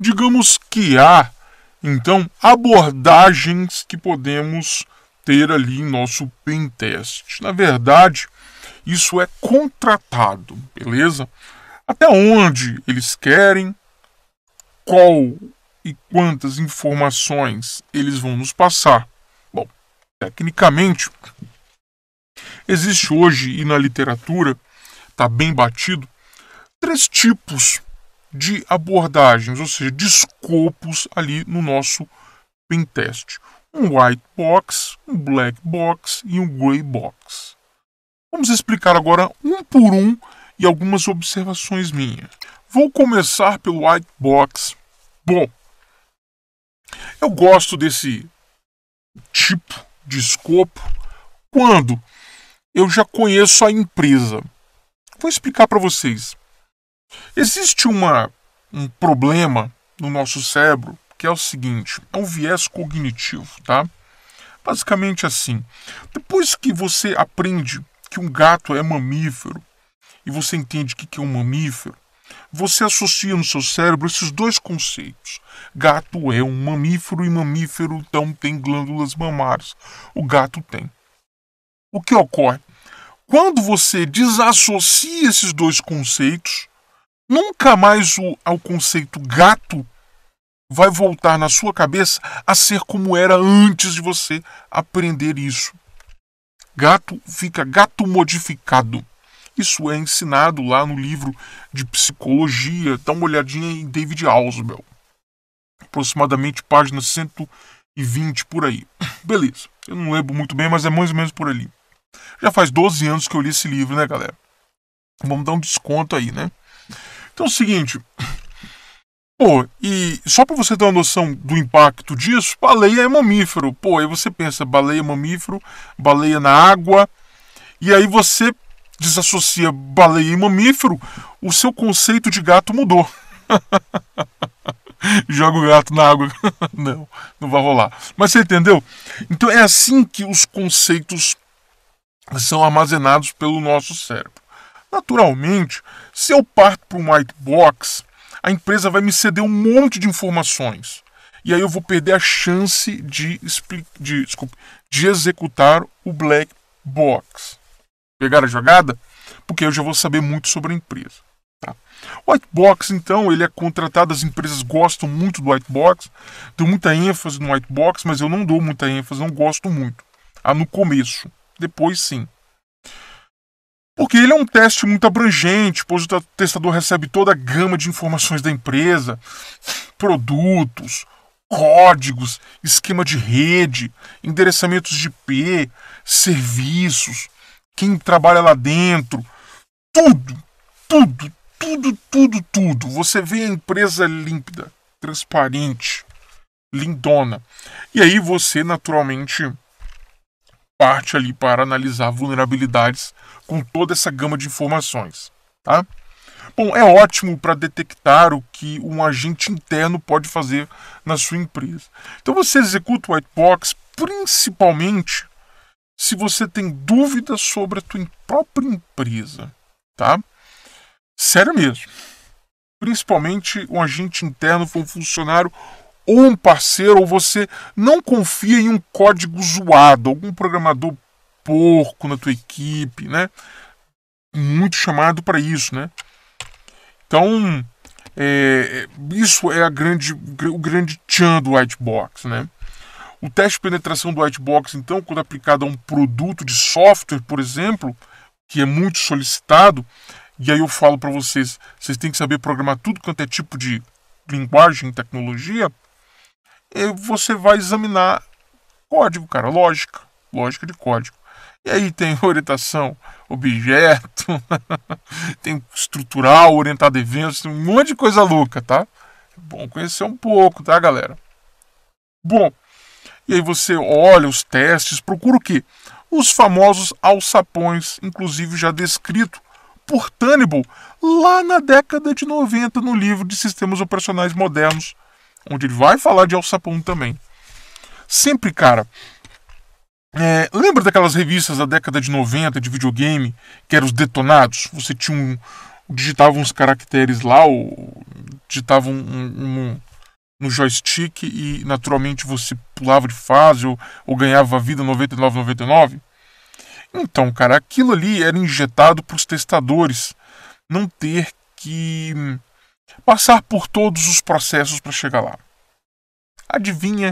digamos que há, então, abordagens que podemos ter ali em nosso pentest. Na verdade, isso é contratado, beleza? Até onde eles querem, qual e quantas informações eles vão nos passar. Bom, tecnicamente, existe hoje e na literatura está bem batido três tipos de abordagens, ou seja, de escopos ali no nosso pentest. Um white box, um black box e um gray box. Vamos explicar agora um por um e algumas observações minhas. Vou começar pelo white box. Bom, eu gosto desse tipo de escopo quando eu já conheço a empresa. Vou explicar para vocês. Existe uma, um problema no nosso cérebro que é o seguinte: é um viés cognitivo, tá? Basicamente assim. Depois que você aprende que um gato é mamífero e você entende que que é um mamífero, você associa no seu cérebro esses dois conceitos. Gato é um mamífero e mamífero então tem glândulas mamárias. O gato tem. O que ocorre? Quando você desassocia esses dois conceitos, Nunca mais o, conceito gato vai voltar na sua cabeça a ser como era antes de você aprender isso. Gato fica gato modificado. Isso é ensinado lá no livro de psicologia. Dá uma olhadinha em David Ausubel, Aproximadamente página 120 por aí. Beleza. Eu não lembro muito bem, mas é mais ou menos por ali. Já faz 12 anos que eu li esse livro, né, galera? Vamos dar um desconto aí, né? Então é o seguinte. Pô, e só para você ter uma noção do impacto disso, baleia é mamífero. Pô, aí você pensa, baleia é mamífero, baleia na água. E aí você desassocia baleia e mamífero, o seu conceito de gato mudou. Joga o gato na água. não, não vai rolar. Mas você entendeu? Então é assim que os conceitos são armazenados pelo nosso cérebro. Naturalmente, se eu parto para um white box, a empresa vai me ceder um monte de informações. E aí eu vou perder a chance de, de, desculpa, de executar o black box. Pegar a jogada? Porque eu já vou saber muito sobre a empresa. Tá? White box, então, ele é contratado, as empresas gostam muito do white box, deu muita ênfase no white box, mas eu não dou muita ênfase, não gosto muito. Ah, no começo. Depois sim. Porque ele é um teste muito abrangente, pois o testador recebe toda a gama de informações da empresa, produtos, códigos, esquema de rede, endereçamentos de IP, serviços, quem trabalha lá dentro, tudo, tudo, tudo, tudo, tudo. Você vê a empresa límpida, transparente, lindona. E aí você naturalmente parte ali para analisar vulnerabilidades com toda essa gama de informações. Tá? Bom, é ótimo para detectar o que um agente interno pode fazer na sua empresa. Então você executa o white box principalmente se você tem dúvidas sobre a tua própria empresa, tá? Sério mesmo. Principalmente um agente interno for um funcionário ou um parceiro, ou você não confia em um código zoado, algum programador porco na tua equipe, né? Muito chamado para isso, né? Então, é, é, isso é a grande, o grande tchan do white box, né? O teste de penetração do white box, então, quando aplicado a um produto de software, por exemplo, que é muito solicitado, e aí eu falo para vocês, vocês têm que saber programar tudo quanto é tipo de linguagem, tecnologia, é, você vai examinar código, cara, lógica, lógica de código. E aí tem orientação objeto, tem estrutural, orientado a eventos, um monte de coisa louca, tá? É bom conhecer um pouco, tá, galera? Bom, e aí você olha os testes, procura o quê? Os famosos alçapões, inclusive já descrito por Tannibal lá na década de 90 no livro de Sistemas Operacionais Modernos, onde ele vai falar de alçapão também. Sempre, cara, é, lembra daquelas revistas da década de 90 de videogame que eram os detonados? Você tinha um. digitava uns caracteres lá, ou digitava um, um, um no joystick e naturalmente você pulava de fase ou, ou ganhava vida 99,99. Então, cara, aquilo ali era injetado para os testadores não ter que passar por todos os processos para chegar lá. Adivinha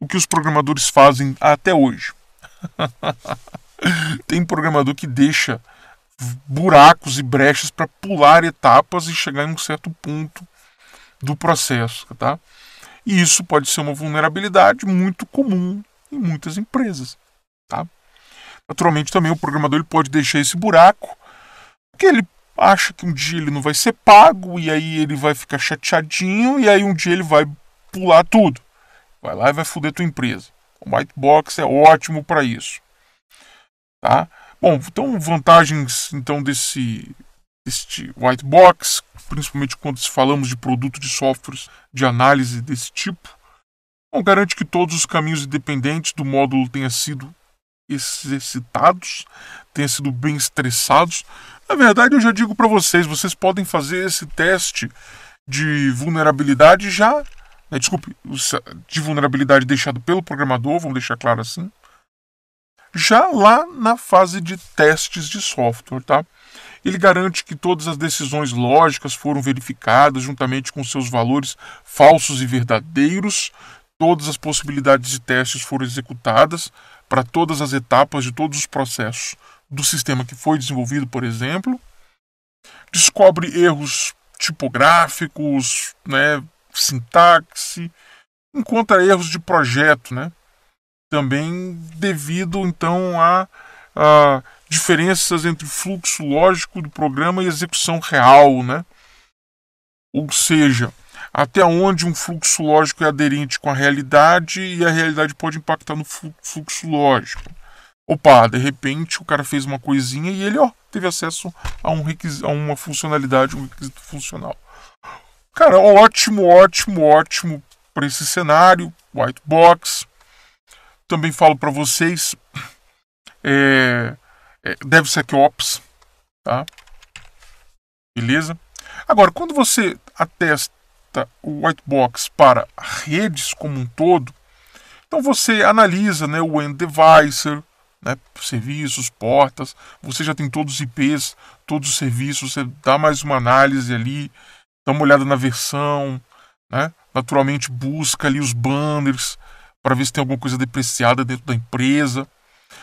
o que os programadores fazem até hoje? Tem programador que deixa buracos e brechas para pular etapas e chegar em um certo ponto do processo, tá? E isso pode ser uma vulnerabilidade muito comum em muitas empresas, tá? Naturalmente também o programador ele pode deixar esse buraco porque ele acha que um dia ele não vai ser pago e aí ele vai ficar chateadinho e aí um dia ele vai pular tudo. Vai lá e vai foder tua empresa. O white box é ótimo para isso. Tá? Bom, então vantagens então desse este white box, principalmente quando falamos de produto de softwares de análise desse tipo, não garante que todos os caminhos independentes do módulo tenham sido exercitados, tenham sido bem estressados. Na verdade, eu já digo para vocês, vocês podem fazer esse teste de vulnerabilidade já é, desculpe, de vulnerabilidade deixado pelo programador, vamos deixar claro assim, já lá na fase de testes de software, tá? Ele garante que todas as decisões lógicas foram verificadas juntamente com seus valores falsos e verdadeiros, todas as possibilidades de testes foram executadas para todas as etapas de todos os processos do sistema que foi desenvolvido, por exemplo. Descobre erros tipográficos, né, sintaxe, encontra erros de projeto, né? Também devido então a, a diferenças entre fluxo lógico do programa e execução real, né? Ou seja, até onde um fluxo lógico é aderente com a realidade e a realidade pode impactar no fluxo lógico. Opa, de repente o cara fez uma coisinha e ele ó, teve acesso a, um requisito, a uma funcionalidade, um requisito funcional. Cara, ótimo, ótimo, ótimo para esse cenário, white box. Também falo para vocês, é, é, DevSecOps, tá? Beleza? Agora, quando você atesta o white box para redes como um todo, então você analisa né, o end devicer, né, serviços, portas, você já tem todos os IPs, todos os serviços, você dá mais uma análise ali, dá uma olhada na versão, né? naturalmente busca ali os banners para ver se tem alguma coisa depreciada dentro da empresa.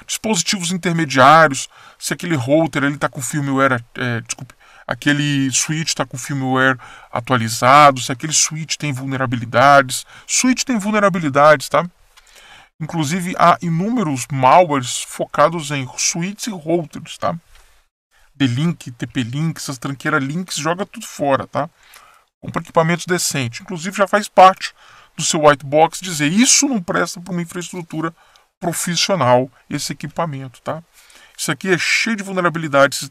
Dispositivos intermediários, se aquele router está com firmware, é, desculpe, aquele switch está com firmware atualizado, se aquele switch tem vulnerabilidades. Switch tem vulnerabilidades, tá? Inclusive há inúmeros malwares focados em switches e routers, tá? D-Link, TP-Link, essas tranqueiras links, joga tudo fora, tá? compra equipamentos decentes. Inclusive, já faz parte do seu white box dizer isso não presta para uma infraestrutura profissional, esse equipamento, tá? Isso aqui é cheio de vulnerabilidades,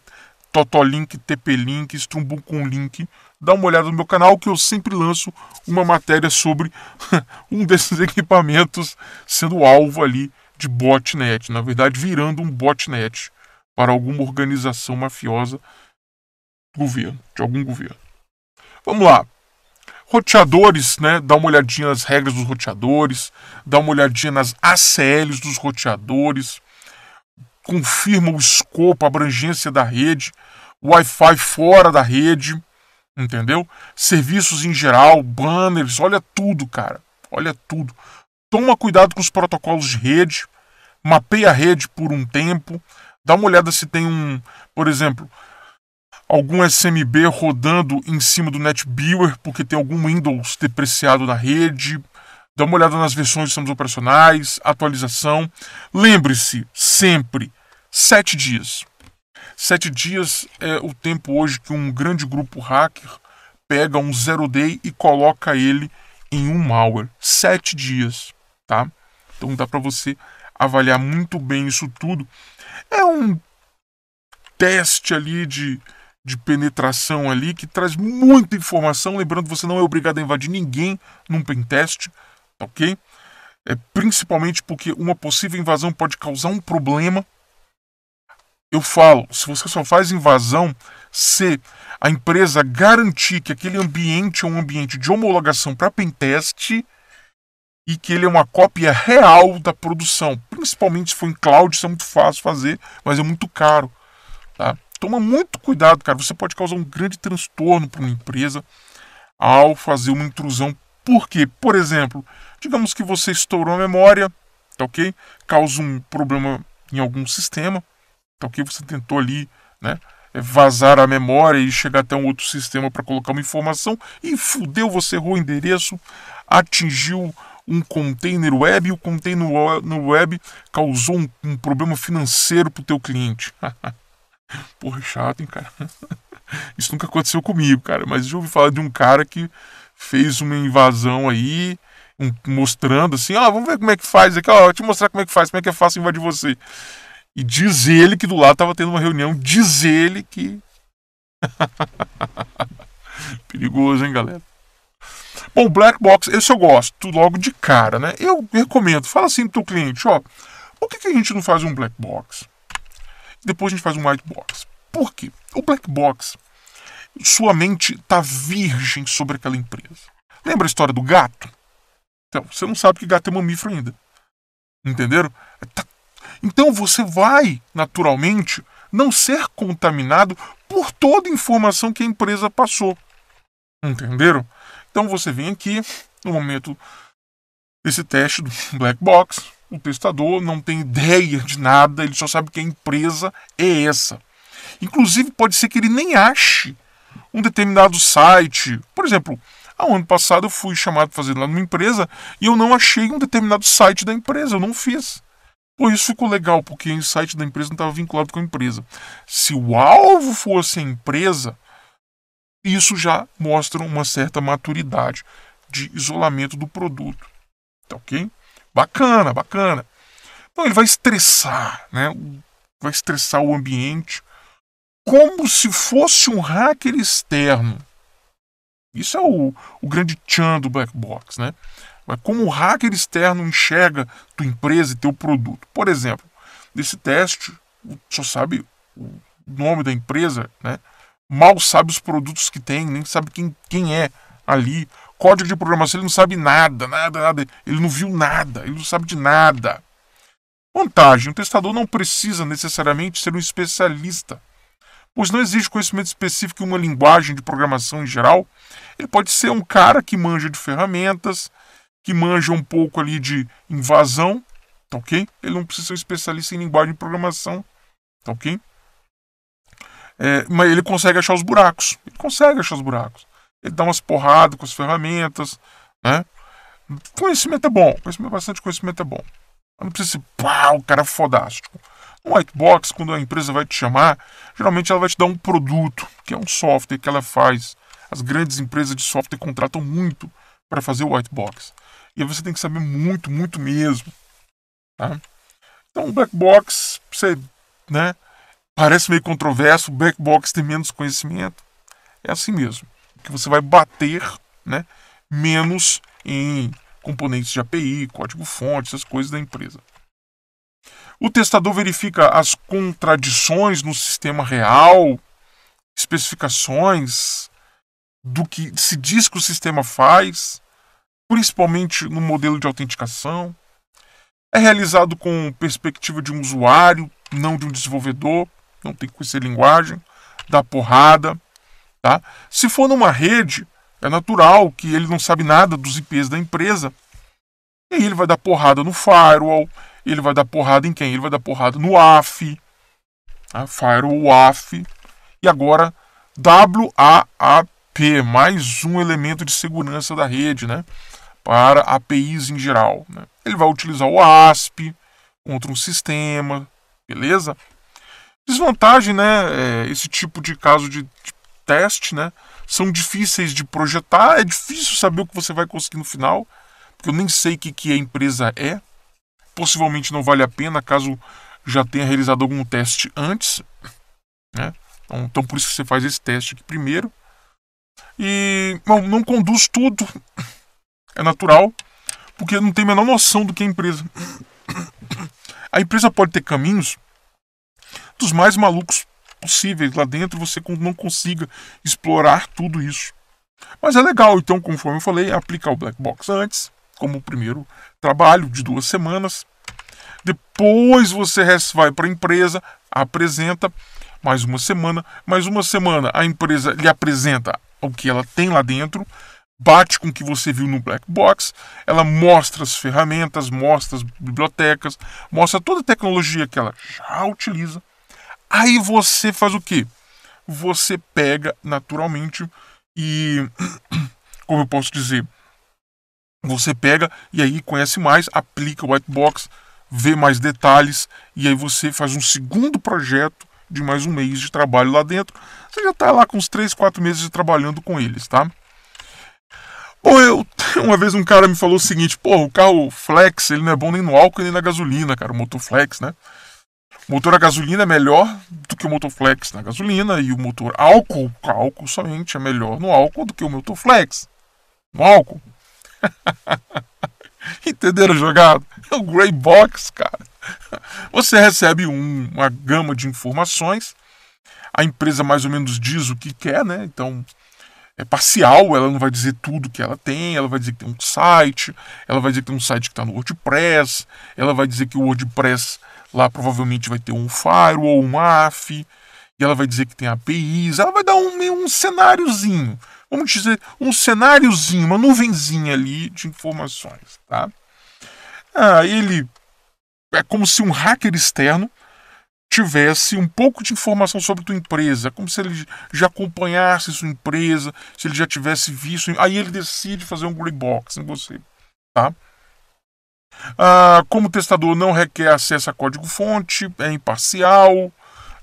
Totolink, TP-Link, com Link. Dá uma olhada no meu canal que eu sempre lanço uma matéria sobre um desses equipamentos sendo alvo ali de botnet, na verdade virando um botnet para alguma organização mafiosa, governo, de algum governo. Vamos lá. Roteadores, né? Dá uma olhadinha nas regras dos roteadores, dá uma olhadinha nas ACLs dos roteadores, confirma o escopo, a abrangência da rede, Wi-Fi fora da rede, entendeu? Serviços em geral, banners, olha tudo, cara. Olha tudo. Toma cuidado com os protocolos de rede, mapeia a rede por um tempo, dá uma olhada se tem um, por exemplo, algum SMB rodando em cima do NetBeaver, porque tem algum Windows depreciado na rede. Dá uma olhada nas versões de sistemas operacionais, atualização. Lembre-se, sempre, sete dias. Sete dias é o tempo hoje que um grande grupo hacker pega um zero day e coloca ele em um malware. Sete dias, tá? Então dá para você avaliar muito bem isso tudo. É um teste ali de de penetração ali que traz muita informação. Lembrando, você não é obrigado a invadir ninguém num pentest, ok? É, principalmente porque uma possível invasão pode causar um problema. Eu falo, se você só faz invasão se a empresa garantir que aquele ambiente é um ambiente de homologação para pentest e que ele é uma cópia real da produção, principalmente se for em cloud, isso é muito fácil fazer, mas é muito caro, tá? Toma muito cuidado, cara. Você pode causar um grande transtorno para uma empresa ao fazer uma intrusão. Porque, por exemplo, digamos que você estourou a memória, tá ok? Causa um problema em algum sistema, tá ok? Você tentou ali, né? É, vazar a memória e chegar até um outro sistema para colocar uma informação e fudeu, você errou o endereço, atingiu um container web e o container web causou um, um problema financeiro para o teu cliente. Porra, é chato, hein, cara? Isso nunca aconteceu comigo, cara. Mas eu ouvi falar de um cara que fez uma invasão aí, um, mostrando assim, ó, ah, vamos ver como é que faz aqui, ó, vou te mostrar como é que faz, como é que é fácil invadir você. E diz ele que do lado tava tendo uma reunião, diz ele que. Perigoso, hein, galera? Bom, Black Box, esse eu gosto, logo de cara, né? Eu recomendo, fala assim pro teu cliente, ó, por que, que a gente não faz um Black Box? Depois a gente faz um white box. Por quê? O black box, sua mente está virgem sobre aquela empresa. Lembra a história do gato? Então, você não sabe que gato é mamífero ainda. Entenderam? Tá... Então você vai, naturalmente, não ser contaminado por toda a informação que a empresa passou. Entenderam? Então você vem aqui, no momento desse teste do black box, o testador não tem ideia de nada, ele só sabe que a empresa é essa. Inclusive, pode ser que ele nem ache um determinado site. Por exemplo, há um ano passado eu fui chamado para fazer lá numa empresa e eu não achei um determinado site da empresa, eu não fiz. Pô, isso ficou legal, porque o site da empresa não estava vinculado com a empresa. Se o alvo fosse a empresa, isso já mostra uma certa maturidade de isolamento do produto. Tá ok? Bacana, bacana. Não, ele vai estressar, né? Vai estressar o ambiente como se fosse um hacker externo. Isso é o, o grande tchan do black box, né? Mas como o hacker externo enxerga tua empresa e teu produto. Por exemplo, nesse teste, só sabe o nome da empresa, né? Mal sabe os produtos que tem, nem sabe quem, quem é ali código de programação, ele não sabe nada, nada, nada. Ele não viu nada, ele não sabe de nada. Vantagem: o testador não precisa necessariamente ser um especialista, pois não exige conhecimento específico em uma linguagem de programação em geral. Ele pode ser um cara que manja de ferramentas, que manja um pouco ali de invasão, tá ok? Ele não precisa ser um especialista em linguagem de programação, tá ok? É, mas ele consegue achar os buracos. Ele consegue achar os buracos ele dá umas porradas com as ferramentas, né? Conhecimento é bom, conhecimento, bastante conhecimento é bom. Não precisa ser, pá, o cara é fodástico. Um white box, quando a empresa vai te chamar, geralmente ela vai te dar um produto, que é um software que ela faz. As grandes empresas de software contratam muito para fazer o white box. E você tem que saber muito, muito mesmo. Tá? Então, o black box, você, né, parece meio controverso, o black box tem menos conhecimento. É assim mesmo que você vai bater né, menos em componentes de API, código-fonte, essas coisas da empresa. O testador verifica as contradições no sistema real, especificações do que se diz que o sistema faz, principalmente no modelo de autenticação. É realizado com perspectiva de um usuário, não de um desenvolvedor, não tem que conhecer linguagem, dá porrada, Tá? Se for numa rede, é natural que ele não sabe nada dos IPs da empresa. E aí ele vai dar porrada no firewall, ele vai dar porrada em quem? Ele vai dar porrada no AF, tá? firewall AF, e agora WAAP, mais um elemento de segurança da rede, né? Para APIs em geral. Né? Ele vai utilizar o ASP contra um sistema, beleza? Desvantagem, né? É esse tipo de caso de, de teste, né? São difíceis de projetar, é difícil saber o que você vai conseguir no final, porque eu nem sei o que, que a empresa é. Possivelmente não vale a pena caso já tenha realizado algum teste antes, né? Então, então por isso que você faz esse teste aqui primeiro. E não, não conduz tudo, é natural, porque não tem a menor noção do que é empresa. A empresa pode ter caminhos dos mais malucos possíveis lá dentro, você não consiga explorar tudo isso. Mas é legal, então, conforme eu falei, aplicar o black box antes, como o primeiro trabalho de duas semanas. Depois você vai para a empresa, apresenta mais uma semana, mais uma semana a empresa lhe apresenta o que ela tem lá dentro, bate com o que você viu no black box, ela mostra as ferramentas, mostra as bibliotecas, mostra toda a tecnologia que ela já utiliza Aí você faz o quê? Você pega naturalmente e. Como eu posso dizer? Você pega e aí conhece mais, aplica o white box, vê mais detalhes e aí você faz um segundo projeto de mais um mês de trabalho lá dentro. Você já está lá com uns 3, 4 meses trabalhando com eles, tá? Bom, eu, uma vez um cara me falou o seguinte, pô, o carro flex, ele não é bom nem no álcool nem na gasolina, cara, o motor flex, né? O motor a gasolina é melhor do que o motor flex na gasolina e o motor álcool, álcool somente, é melhor no álcool do que o motor flex no álcool. Entenderam jogado? É o Grey Box, cara. Você recebe um, uma gama de informações, a empresa mais ou menos diz o que quer, né? Então é parcial, ela não vai dizer tudo que ela tem, ela vai dizer que tem um site, ela vai dizer que tem um site que está no WordPress, ela vai dizer que o WordPress Lá provavelmente vai ter um firewall, um AF, e ela vai dizer que tem APIs, ela vai dar um, um cenáriozinho, vamos dizer, um cenáriozinho, uma nuvenzinha ali de informações, tá? Ah, ele é como se um hacker externo tivesse um pouco de informação sobre tua empresa, como se ele já acompanhasse sua empresa, se ele já tivesse visto, aí ele decide fazer um grey box em você, tá? Ah, como testador não requer acesso a código-fonte, é imparcial,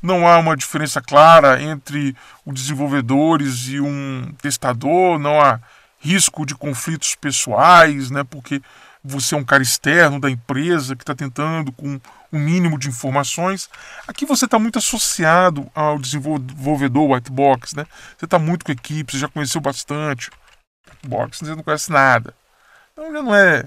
não há uma diferença clara entre os desenvolvedores e um testador, não há risco de conflitos pessoais, né, porque você é um cara externo da empresa que está tentando com o um mínimo de informações. Aqui você está muito associado ao desenvolvedor Whitebox, né? Você está muito com a equipe, você já conheceu bastante. box, você não conhece nada. Então já não é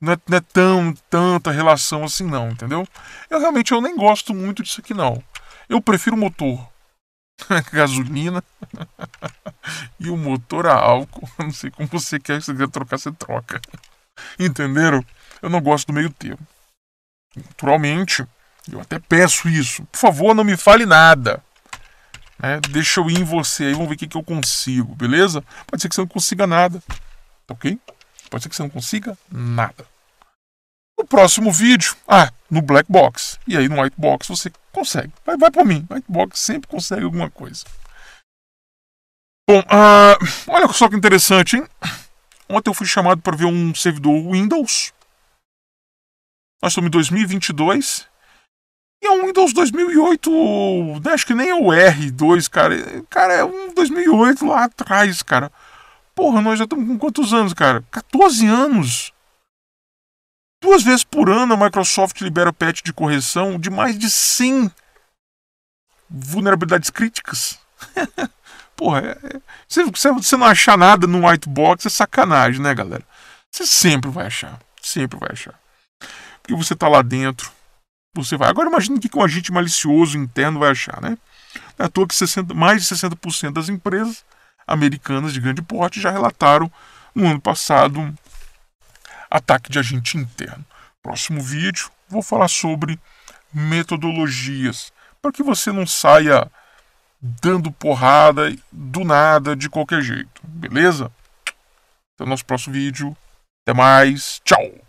não é, não é tão, tanta relação assim não, entendeu? Eu realmente eu nem gosto muito disso aqui não. Eu prefiro motor gasolina e o motor a álcool. Não sei como você quer, se você quer trocar, você troca. Entenderam? Eu não gosto do meio termo. Naturalmente, eu até peço isso. Por favor, não me fale nada. é Deixa eu ir em você aí, vamos ver o que, que eu consigo, beleza? Pode ser que você não consiga nada. Tá ok? Pode ser que você não consiga nada. No próximo vídeo, ah, no black box. E aí no white box você consegue. Vai, vai por mim. White box sempre consegue alguma coisa. Bom, ah olha só que interessante, hein? Ontem eu fui chamado para ver um servidor Windows. Nós estamos em 2022. E é um Windows 2008, né? acho que nem é o R2, cara. Cara, é um 2008 lá atrás, cara. Porra, nós já estamos com quantos anos, cara? 14 anos! Duas vezes por ano a Microsoft libera o patch de correção de mais de 100 vulnerabilidades críticas. Porra, se é, é, você não achar nada no white box é sacanagem, né, galera? Você sempre vai achar, sempre vai achar. Porque você tá lá dentro, você vai. Agora imagina o que um agente malicioso interno vai achar, né? Não é à toa que 60, mais de 60% das empresas americanas de grande porte já relataram no ano passado ataque de agente interno. Próximo vídeo vou falar sobre metodologias para que você não saia dando porrada do nada de qualquer jeito, beleza? Até o nosso próximo vídeo. Até mais. Tchau.